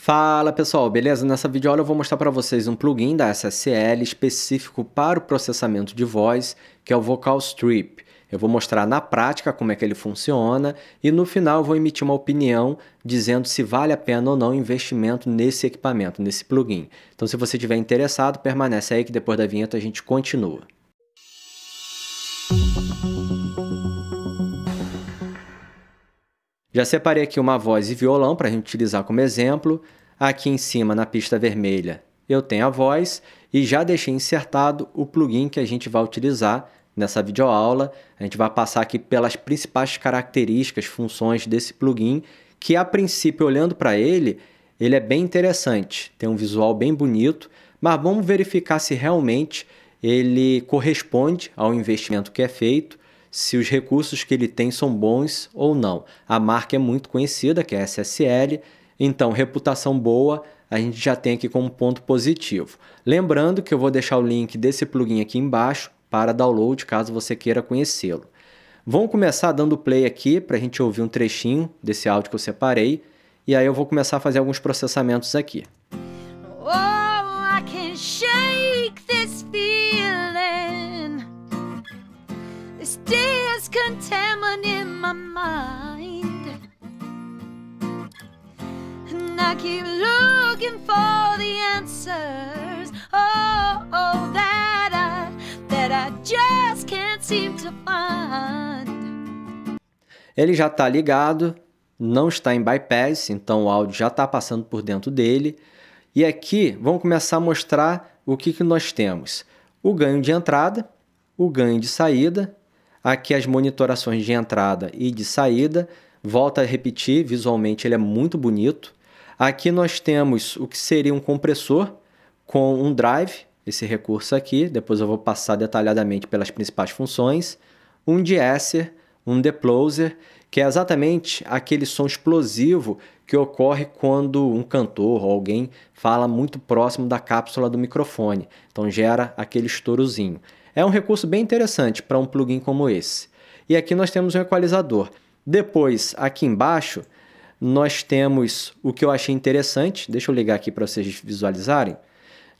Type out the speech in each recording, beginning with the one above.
Fala pessoal, beleza? Nessa videoaula eu vou mostrar para vocês um plugin da SSL específico para o processamento de voz, que é o Vocal Strip. Eu vou mostrar na prática como é que ele funciona e no final eu vou emitir uma opinião dizendo se vale a pena ou não investimento nesse equipamento, nesse plugin. Então se você estiver interessado, permanece aí que depois da vinheta a gente continua. Já separei aqui uma voz e violão para a gente utilizar como exemplo. Aqui em cima, na pista vermelha, eu tenho a voz e já deixei insertado o plugin que a gente vai utilizar nessa videoaula. A gente vai passar aqui pelas principais características, funções desse plugin, que a princípio, olhando para ele, ele é bem interessante, tem um visual bem bonito, mas vamos verificar se realmente ele corresponde ao investimento que é feito se os recursos que ele tem são bons ou não. A marca é muito conhecida, que é a SSL, então reputação boa a gente já tem aqui como ponto positivo. Lembrando que eu vou deixar o link desse plugin aqui embaixo para download, caso você queira conhecê-lo. Vamos começar dando play aqui para a gente ouvir um trechinho desse áudio que eu separei e aí eu vou começar a fazer alguns processamentos aqui. Oh, my mind. And I keep looking for the answers. Oh, oh that I that I just can't seem to find. Ele já está ligado, não está em bypass, então o áudio já está passando por dentro dele. E aqui vamos começar a mostrar o que, que nós temos. O ganho de entrada, o ganho de saída, Aqui as monitorações de entrada e de saída. Volta a repetir, visualmente ele é muito bonito. Aqui nós temos o que seria um compressor com um drive, esse recurso aqui. Depois eu vou passar detalhadamente pelas principais funções. Um deesser, um deploser, que é exatamente aquele som explosivo que ocorre quando um cantor ou alguém fala muito próximo da cápsula do microfone. Então gera aquele estourozinho. É um recurso bem interessante para um plugin como esse. E aqui nós temos um equalizador. Depois, aqui embaixo, nós temos o que eu achei interessante, deixa eu ligar aqui para vocês visualizarem,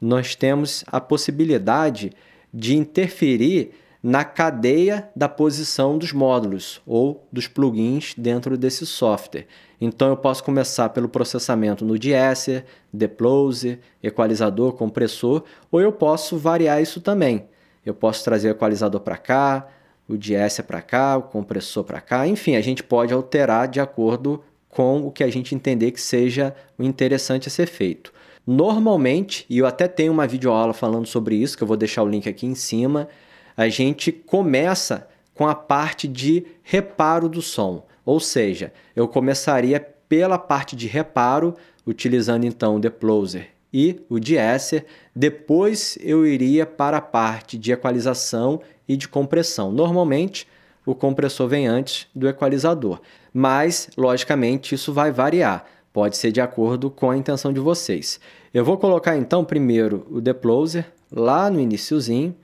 nós temos a possibilidade de interferir na cadeia da posição dos módulos ou dos plugins dentro desse software. Então eu posso começar pelo processamento no deesser, deplose, equalizador, compressor, ou eu posso variar isso também eu posso trazer o equalizador para cá, o DS é para cá, o compressor para cá, enfim, a gente pode alterar de acordo com o que a gente entender que seja o interessante a ser feito. Normalmente, e eu até tenho uma videoaula falando sobre isso, que eu vou deixar o link aqui em cima, a gente começa com a parte de reparo do som. Ou seja, eu começaria pela parte de reparo, utilizando então o Deploser e o deesser. Depois eu iria para a parte de equalização e de compressão. Normalmente o compressor vem antes do equalizador, mas logicamente isso vai variar. Pode ser de acordo com a intenção de vocês. Eu vou colocar então primeiro o deploser lá no iníciozinho.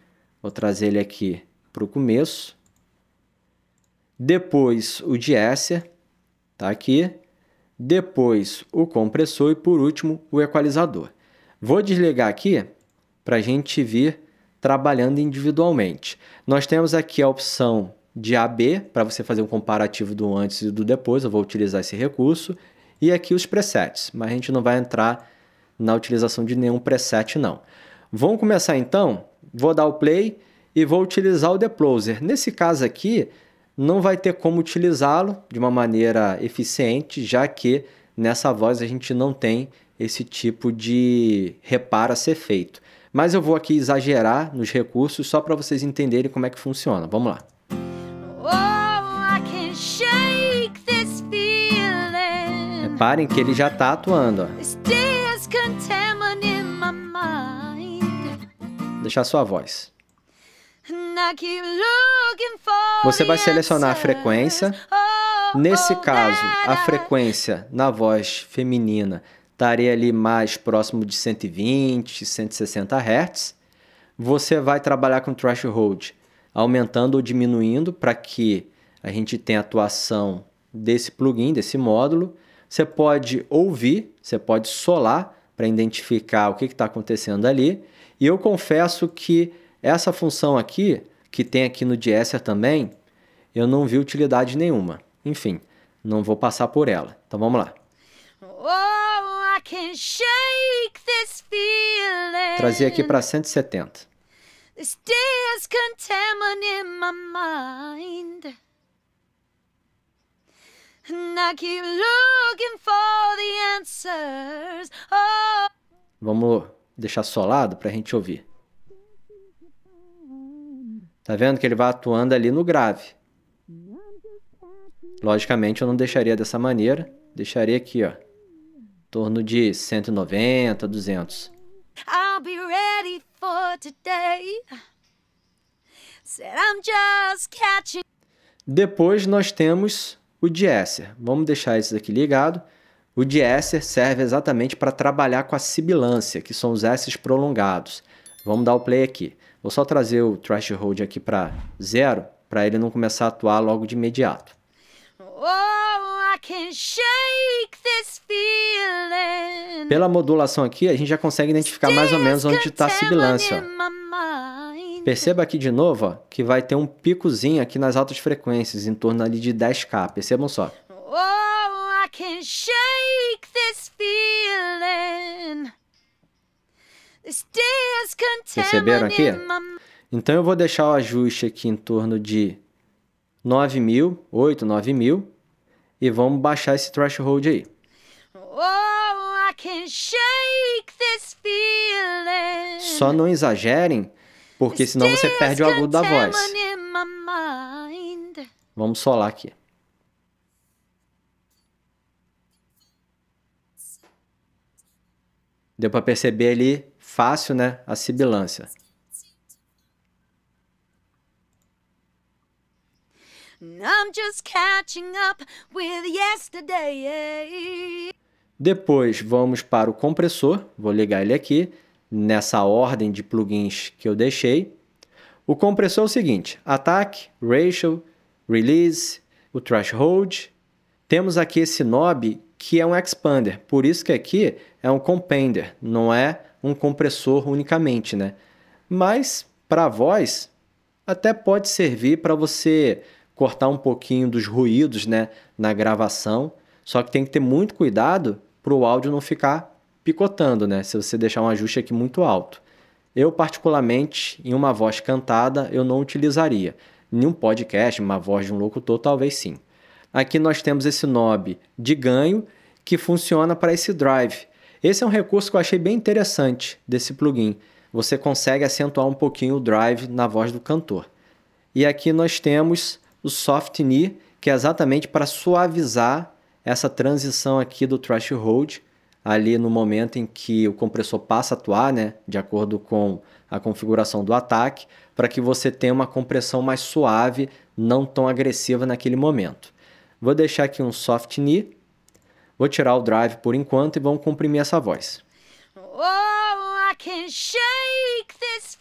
Vou trazer ele aqui para o começo. Depois o deesser, tá aqui depois o compressor e por último o equalizador. Vou desligar aqui para a gente vir trabalhando individualmente. Nós temos aqui a opção de AB para você fazer um comparativo do antes e do depois, eu vou utilizar esse recurso, e aqui os presets, mas a gente não vai entrar na utilização de nenhum preset não. Vamos começar então? Vou dar o play e vou utilizar o Deploser. Nesse caso aqui, não vai ter como utilizá-lo de uma maneira eficiente, já que nessa voz a gente não tem esse tipo de reparo a ser feito. Mas eu vou aqui exagerar nos recursos só para vocês entenderem como é que funciona. Vamos lá. Oh, Reparem que ele já está atuando. Ó. Deixar sua voz. Você vai selecionar a frequência. Oh, Nesse oh, caso, a frequência na voz feminina estaria ali mais próximo de 120, 160 Hz. Você vai trabalhar com threshold, aumentando ou diminuindo para que a gente tenha atuação desse plugin, desse módulo. Você pode ouvir, você pode solar para identificar o que está acontecendo ali. E eu confesso que essa função aqui, que tem aqui no Diesser também, eu não vi utilidade nenhuma. Enfim, não vou passar por ela. Então vamos lá. Oh, Trazer aqui para 170. This day is contaminating my mind. And I keep looking for the answers. Oh. Vamos deixar solado para a gente ouvir. Tá vendo que ele vai atuando ali no grave. Logicamente, eu não deixaria dessa maneira. Deixaria aqui, ó. Em torno de 190, 200. I'll be ready for today. Said I'm just catching... Depois nós temos o Diesser. Vamos deixar esse aqui ligado. O Diesser serve exatamente para trabalhar com a sibilância, que são os S's prolongados. Vamos dar o play aqui. Vou só trazer o threshold aqui para zero, para ele não começar a atuar logo de imediato. Oh, Pela modulação aqui, a gente já consegue identificar mais ou menos onde está a sibilância. Perceba aqui de novo ó, que vai ter um picozinho aqui nas altas frequências, em torno ali de 10K. Percebam só. Oh, I can shake this feeling. This day Receberam aqui? Então eu vou deixar o ajuste aqui em torno de 9 mil, 8, 9 mil. E vamos baixar esse threshold aí. Oh, Só não exagerem, porque senão você perde o agudo da voz. Vamos solar aqui. Deu para perceber ali fácil, né, a sibilância. Depois vamos para o compressor, vou ligar ele aqui, nessa ordem de plugins que eu deixei. O compressor é o seguinte, ataque, ratio, release, o threshold. Temos aqui esse knob que é um expander. Por isso que aqui é um compender, não é um compressor unicamente, né? Mas para voz até pode servir para você cortar um pouquinho dos ruídos, né, na gravação. Só que tem que ter muito cuidado para o áudio não ficar picotando, né? Se você deixar um ajuste aqui muito alto. Eu particularmente, em uma voz cantada, eu não utilizaria. Em um podcast, uma voz de um locutor, talvez sim. Aqui nós temos esse knob de ganho que funciona para esse drive. Esse é um recurso que eu achei bem interessante desse plugin. Você consegue acentuar um pouquinho o drive na voz do cantor. E aqui nós temos o Soft Knee, que é exatamente para suavizar essa transição aqui do threshold ali no momento em que o compressor passa a atuar, né, de acordo com a configuração do ataque, para que você tenha uma compressão mais suave, não tão agressiva naquele momento. Vou deixar aqui um soft knee. Vou tirar o drive por enquanto e vamos comprimir essa voz. Oh, aqui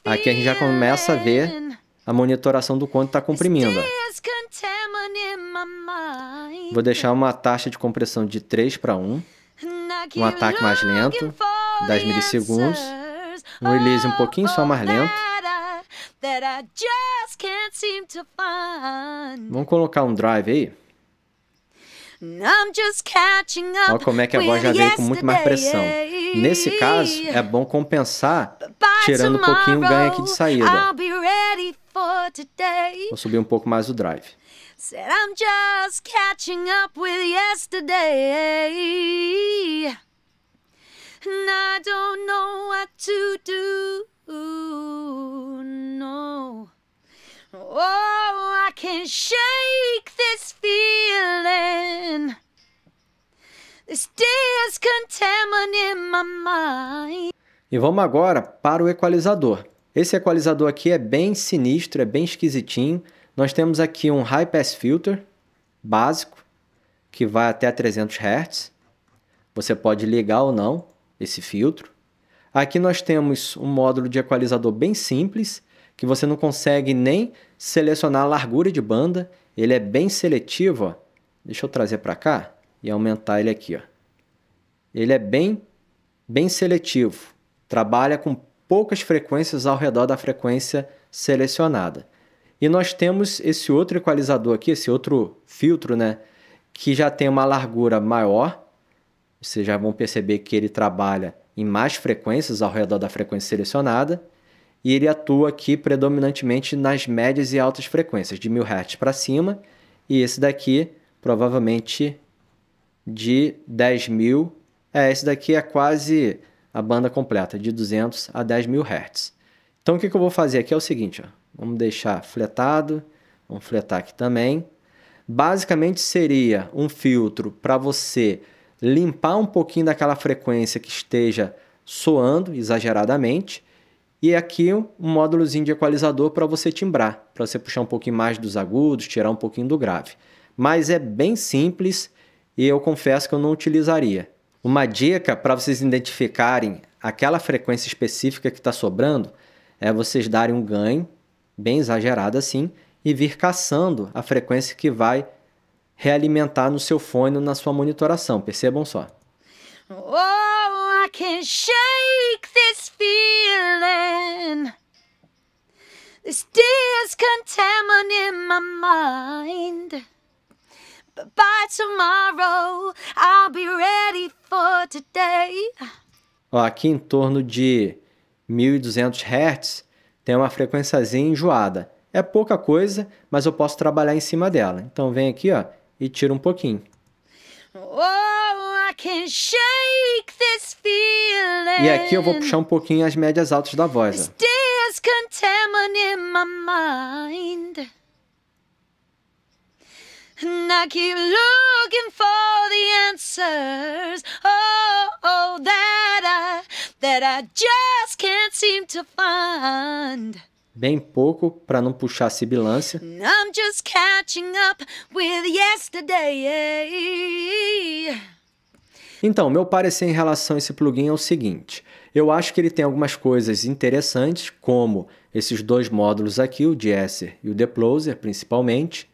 a gente já começa a ver a monitoração do quanto está comprimindo. Vou deixar uma taxa de compressão de 3 para 1. Um ataque mais lento, 10 milissegundos. Um release um pouquinho só mais oh, lento. Vamos colocar um drive aí. Olha como é que a voz já vem com muito mais pressão. Nesse caso, é bom compensar tirando um pouquinho o ganho aqui de saída. Vou subir um pouco mais o drive. Said I'm just catching up with yesterday. And I don't know what to do. No. Oh can shake this feeling. This contaminating my mind. E vamos agora para o equalizador. Esse equalizador aqui é bem sinistro, é bem esquisitinho. Nós temos aqui um high pass filter básico que vai até 300 Hz. Você pode ligar ou não esse filtro. Aqui nós temos um módulo de equalizador bem simples, que você não consegue nem selecionar a largura de banda, ele é bem seletivo, ó. Deixa eu trazer para cá e aumentar ele aqui, ó. Ele é bem bem seletivo. Trabalha com poucas frequências ao redor da frequência selecionada. E nós temos esse outro equalizador aqui, esse outro filtro, né, que já tem uma largura maior. Vocês já vão perceber que ele trabalha em mais frequências ao redor da frequência selecionada e ele atua aqui predominantemente nas médias e altas frequências, de 1000 Hz para cima, e esse daqui provavelmente de 10.000, é, esse daqui é quase a banda completa, de 200 a 10.000 Hz. Então o que, que eu vou fazer aqui é o seguinte, ó, vamos deixar fletado, vamos fletar aqui também. Basicamente seria um filtro para você limpar um pouquinho daquela frequência que esteja soando exageradamente, e aqui um módulozinho de equalizador para você timbrar, para você puxar um pouquinho mais dos agudos, tirar um pouquinho do grave. Mas é bem simples e eu confesso que eu não utilizaria. Uma dica para vocês identificarem aquela frequência específica que está sobrando é vocês darem um ganho, bem exagerado assim, e vir caçando a frequência que vai realimentar no seu fone, na sua monitoração. Percebam só. Oh! can shake this feeling. This discontentment in my mind. But by tomorrow, I'll be ready for today. Ó, aqui em torno de 1200 Hz tem uma frequênciazinha enjoada. É pouca coisa, mas eu posso trabalhar em cima dela. Então vem aqui ó, e tira um pouquinho. Oh! E aqui eu vou puxar um pouquinho as médias altas da voz. Bem pouco para não puxar a sibilância. I'm just catching up with yesterday. Então, meu parecer em relação a esse plugin é o seguinte: eu acho que ele tem algumas coisas interessantes, como esses dois módulos aqui, o Jesser e o Deploser, principalmente.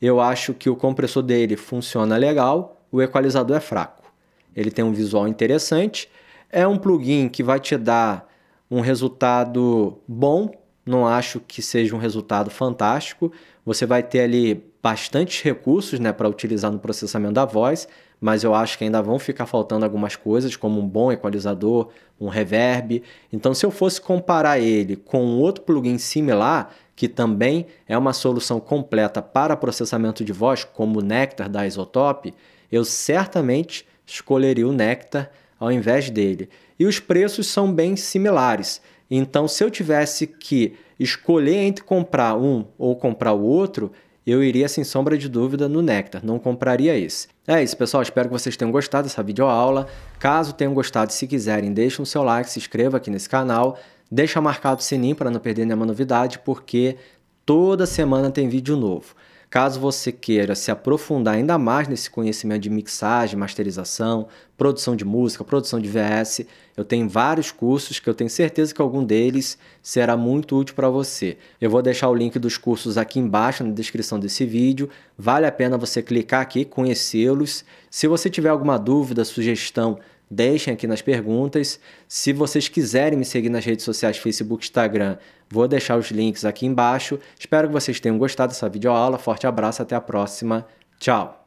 Eu acho que o compressor dele funciona legal, o equalizador é fraco. Ele tem um visual interessante, é um plugin que vai te dar um resultado bom não acho que seja um resultado fantástico. Você vai ter ali bastantes recursos né, para utilizar no processamento da voz, mas eu acho que ainda vão ficar faltando algumas coisas, como um bom equalizador, um reverb. Então, se eu fosse comparar ele com outro plugin similar, que também é uma solução completa para processamento de voz, como o Nectar da Isotope, eu certamente escolheria o Nectar ao invés dele. E os preços são bem similares. Então, se eu tivesse que escolher entre comprar um ou comprar o outro, eu iria sem sombra de dúvida no Nectar, não compraria esse. É isso, pessoal, espero que vocês tenham gostado dessa videoaula. Caso tenham gostado, se quiserem, deixem o seu like, se inscreva aqui nesse canal, deixa marcado o sininho para não perder nenhuma novidade, porque toda semana tem vídeo novo. Caso você queira se aprofundar ainda mais nesse conhecimento de mixagem, masterização, produção de música, produção de VS, eu tenho vários cursos que eu tenho certeza que algum deles será muito útil para você. Eu vou deixar o link dos cursos aqui embaixo na descrição desse vídeo. Vale a pena você clicar aqui, conhecê-los. Se você tiver alguma dúvida, sugestão, Deixem aqui nas perguntas. Se vocês quiserem me seguir nas redes sociais, Facebook, Instagram, vou deixar os links aqui embaixo. Espero que vocês tenham gostado dessa videoaula. Forte abraço, até a próxima. Tchau!